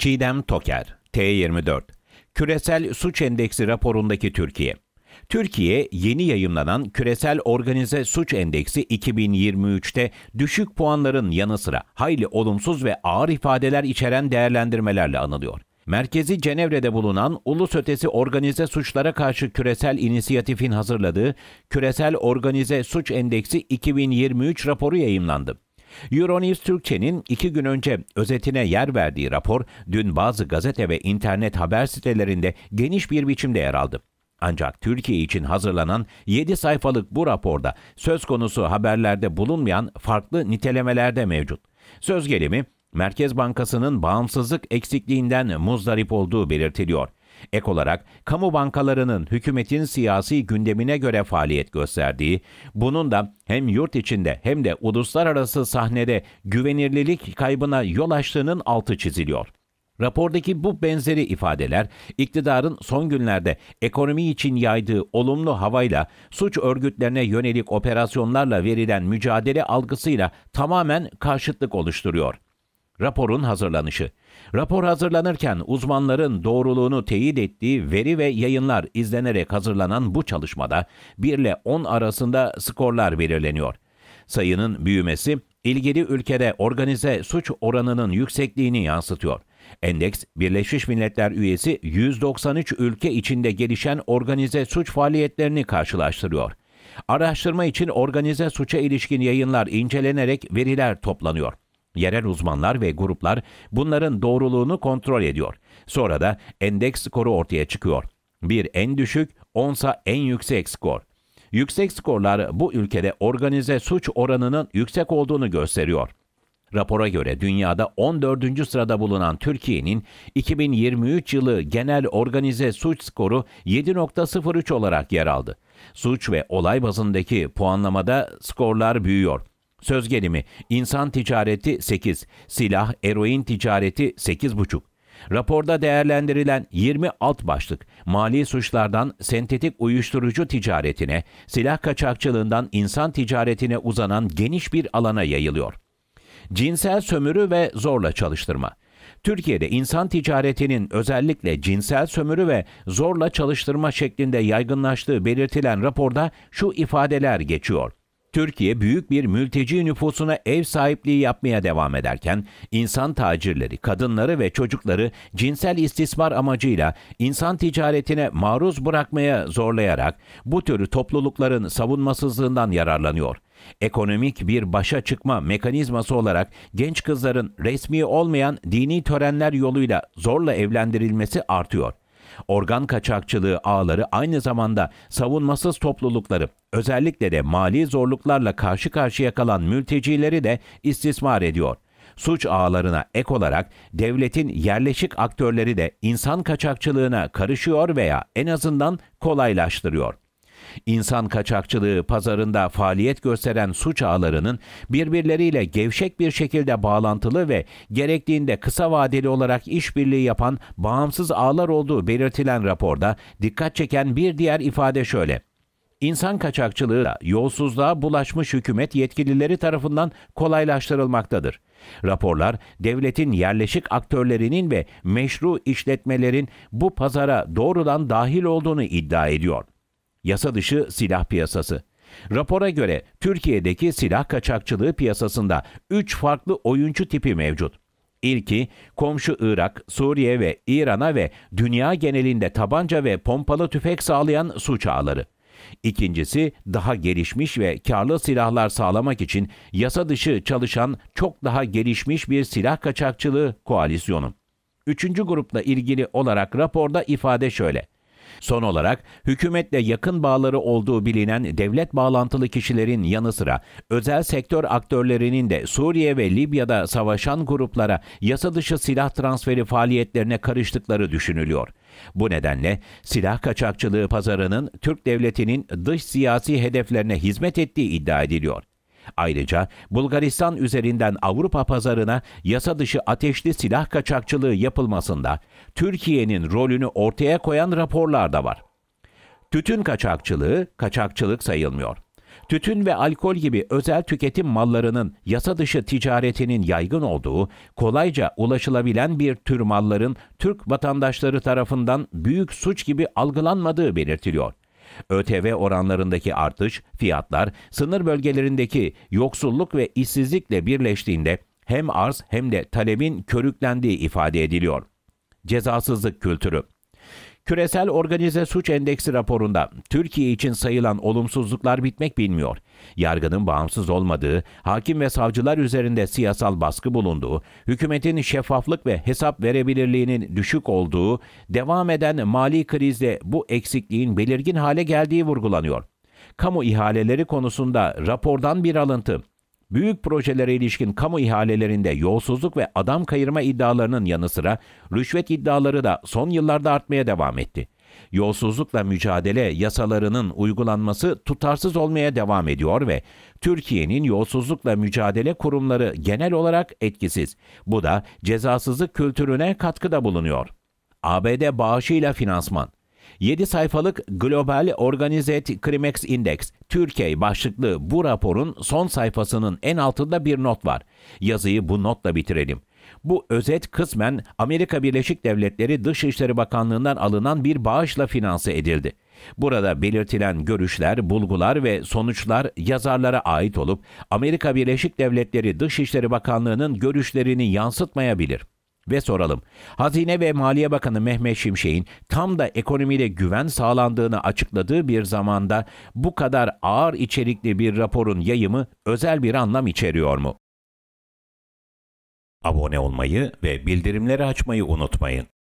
Çiğdem Toker, T24 Küresel Suç Endeksi raporundaki Türkiye Türkiye yeni yayımlanan Küresel Organize Suç Endeksi 2023'te düşük puanların yanı sıra hayli olumsuz ve ağır ifadeler içeren değerlendirmelerle anılıyor. Merkezi Cenevre'de bulunan Ulus Ötesi Organize Suçlara Karşı Küresel İnisiyatif'in hazırladığı Küresel Organize Suç Endeksi 2023 raporu yayımlandı. Euronews Türkçe'nin iki gün önce özetine yer verdiği rapor dün bazı gazete ve internet haber sitelerinde geniş bir biçimde yer aldı. Ancak Türkiye için hazırlanan 7 sayfalık bu raporda söz konusu haberlerde bulunmayan farklı de mevcut. Söz gelimi Merkez Bankası'nın bağımsızlık eksikliğinden muzdarip olduğu belirtiliyor. Ek olarak kamu bankalarının hükümetin siyasi gündemine göre faaliyet gösterdiği, bunun da hem yurt içinde hem de uluslararası sahnede güvenirlilik kaybına yol açtığının altı çiziliyor. Rapordaki bu benzeri ifadeler iktidarın son günlerde ekonomi için yaydığı olumlu havayla suç örgütlerine yönelik operasyonlarla verilen mücadele algısıyla tamamen karşıtlık oluşturuyor. Raporun hazırlanışı. Rapor hazırlanırken uzmanların doğruluğunu teyit ettiği veri ve yayınlar izlenerek hazırlanan bu çalışmada 1 ile 10 arasında skorlar belirleniyor. Sayının büyümesi ilgili ülkede organize suç oranının yüksekliğini yansıtıyor. Endeks, Birleşmiş Milletler üyesi 193 ülke içinde gelişen organize suç faaliyetlerini karşılaştırıyor. Araştırma için organize suça ilişkin yayınlar incelenerek veriler toplanıyor. Yerel uzmanlar ve gruplar bunların doğruluğunu kontrol ediyor. Sonra da endeks skoru ortaya çıkıyor. Bir en düşük, 10'sa en yüksek skor. Yüksek skorlar bu ülkede organize suç oranının yüksek olduğunu gösteriyor. Rapora göre dünyada 14. sırada bulunan Türkiye'nin 2023 yılı genel organize suç skoru 7.03 olarak yer aldı. Suç ve olay bazındaki puanlamada skorlar büyüyor. Söz gelimi insan ticareti 8, silah, eroin ticareti 8,5. Raporda değerlendirilen 20 alt başlık, mali suçlardan sentetik uyuşturucu ticaretine, silah kaçakçılığından insan ticaretine uzanan geniş bir alana yayılıyor. Cinsel sömürü ve zorla çalıştırma. Türkiye'de insan ticaretinin özellikle cinsel sömürü ve zorla çalıştırma şeklinde yaygınlaştığı belirtilen raporda şu ifadeler geçiyor. Türkiye büyük bir mülteci nüfusuna ev sahipliği yapmaya devam ederken insan tacirleri, kadınları ve çocukları cinsel istismar amacıyla insan ticaretine maruz bırakmaya zorlayarak bu tür toplulukların savunmasızlığından yararlanıyor. Ekonomik bir başa çıkma mekanizması olarak genç kızların resmi olmayan dini törenler yoluyla zorla evlendirilmesi artıyor. Organ kaçakçılığı ağları aynı zamanda savunmasız toplulukları, özellikle de mali zorluklarla karşı karşıya kalan mültecileri de istismar ediyor. Suç ağlarına ek olarak devletin yerleşik aktörleri de insan kaçakçılığına karışıyor veya en azından kolaylaştırıyor. İnsan kaçakçılığı pazarında faaliyet gösteren suç ağlarının birbirleriyle gevşek bir şekilde bağlantılı ve gerektiğinde kısa vadeli olarak işbirliği yapan bağımsız ağlar olduğu belirtilen raporda dikkat çeken bir diğer ifade şöyle. İnsan kaçakçılığı da yolsuzluğa bulaşmış hükümet yetkilileri tarafından kolaylaştırılmaktadır. Raporlar devletin yerleşik aktörlerinin ve meşru işletmelerin bu pazara doğrudan dahil olduğunu iddia ediyor. Yasa dışı silah piyasası. Rapora göre Türkiye'deki silah kaçakçılığı piyasasında 3 farklı oyuncu tipi mevcut. İlki komşu Irak, Suriye ve İran'a ve dünya genelinde tabanca ve pompalı tüfek sağlayan suç ağları. İkincisi daha gelişmiş ve karlı silahlar sağlamak için yasa dışı çalışan çok daha gelişmiş bir silah kaçakçılığı koalisyonu. Üçüncü grupla ilgili olarak raporda ifade şöyle. Son olarak hükümetle yakın bağları olduğu bilinen devlet bağlantılı kişilerin yanı sıra özel sektör aktörlerinin de Suriye ve Libya'da savaşan gruplara yasa dışı silah transferi faaliyetlerine karıştıkları düşünülüyor. Bu nedenle silah kaçakçılığı pazarının Türk devletinin dış siyasi hedeflerine hizmet ettiği iddia ediliyor. Ayrıca Bulgaristan üzerinden Avrupa pazarına yasa dışı ateşli silah kaçakçılığı yapılmasında Türkiye'nin rolünü ortaya koyan raporlar da var. Tütün kaçakçılığı kaçakçılık sayılmıyor. Tütün ve alkol gibi özel tüketim mallarının yasa dışı ticaretinin yaygın olduğu, kolayca ulaşılabilen bir tür malların Türk vatandaşları tarafından büyük suç gibi algılanmadığı belirtiliyor. ÖTV oranlarındaki artış, fiyatlar, sınır bölgelerindeki yoksulluk ve işsizlikle birleştiğinde hem arz hem de talebin körüklendiği ifade ediliyor. Cezasızlık kültürü Küresel Organize Suç Endeksi raporunda Türkiye için sayılan olumsuzluklar bitmek bilmiyor. Yargının bağımsız olmadığı, hakim ve savcılar üzerinde siyasal baskı bulunduğu, hükümetin şeffaflık ve hesap verebilirliğinin düşük olduğu, devam eden mali krizde bu eksikliğin belirgin hale geldiği vurgulanıyor. Kamu ihaleleri konusunda rapordan bir alıntı büyük projelere ilişkin kamu ihalelerinde yolsuzluk ve adam kayırma iddialarının yanı sıra rüşvet iddiaları da son yıllarda artmaya devam etti. Yolsuzlukla mücadele yasalarının uygulanması tutarsız olmaya devam ediyor ve Türkiye'nin yolsuzlukla mücadele kurumları genel olarak etkisiz. Bu da cezasızlık kültürüne katkıda bulunuyor. ABD bağışıyla finansman 7 sayfalık Global Organized Crimex Index Türkiye başlıklı bu raporun son sayfasının en altında bir not var. Yazıyı bu notla bitirelim. Bu özet kısmen Amerika Birleşik Devletleri Dışişleri Bakanlığı'ndan alınan bir bağışla finanse edildi. Burada belirtilen görüşler, bulgular ve sonuçlar yazarlara ait olup Amerika Birleşik Devletleri Dışişleri Bakanlığı'nın görüşlerini yansıtmayabilir. Ve soralım. Hazine ve Maliye Bakanı Mehmet Şimşek'in tam da ekonomide güven sağlandığını açıkladığı bir zamanda bu kadar ağır içerikli bir raporun yayımı özel bir anlam içeriyor mu? Abone olmayı ve bildirimleri açmayı unutmayın.